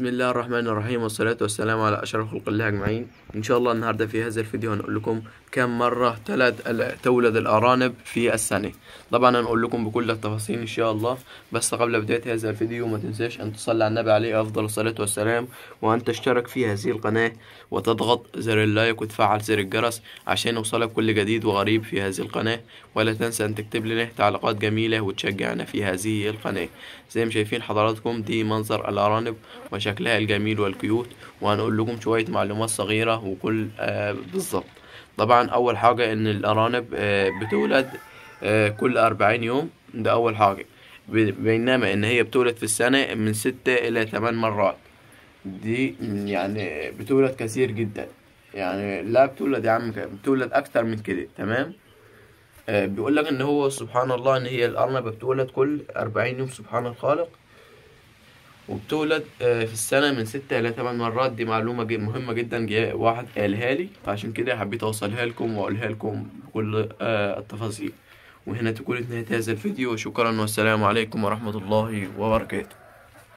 بسم الله الرحمن الرحيم والصلاة والسلام على أشرف خلق الله أجمعين إن شاء الله النهاردة في هذا الفيديو هنقول لكم كم مرة تلد تولد الأرانب في السنة طبعا هنقول لكم بكل التفاصيل إن شاء الله بس قبل بداية هذا الفيديو ما تنساش أن تصلي على النبي عليه أفضل الصلاة والسلام وأن تشترك في هذه القناة وتضغط زر اللايك وتفعل زر الجرس عشان يوصلك كل جديد وغريب في هذه القناة ولا تنسى أن تكتب لنا تعليقات جميلة وتشجعنا في هذه القناة زي ما شايفين حضراتكم دي منظر الأرانب وشكل شكلها الجميل والكيوت وهنقول لكم شوية معلومات صغيرة وكل آه، بالظبط طبعا أول حاجة إن الأرانب آه، بتولد آه، كل أربعين يوم ده أول حاجة بينما إن هي بتولد في السنة من ستة إلى تمن مرات دي يعني بتولد كثير جدا يعني لا بتولد يا عم بتولد أكتر من كده تمام بيقول لك ان هو سبحان الله ان هي الارنبه بتولد كل أربعين يوم سبحان الخالق وبتولد آه، في السنه من 6 الى 8 مرات دي معلومه مهمه جدا واحد قالها لي فعشان كده حبيت اوصلها لكم واقولها لكم بكل آه، التفاصيل وهنا تكون نهايه هذا الفيديو شكرا والسلام عليكم ورحمه الله وبركاته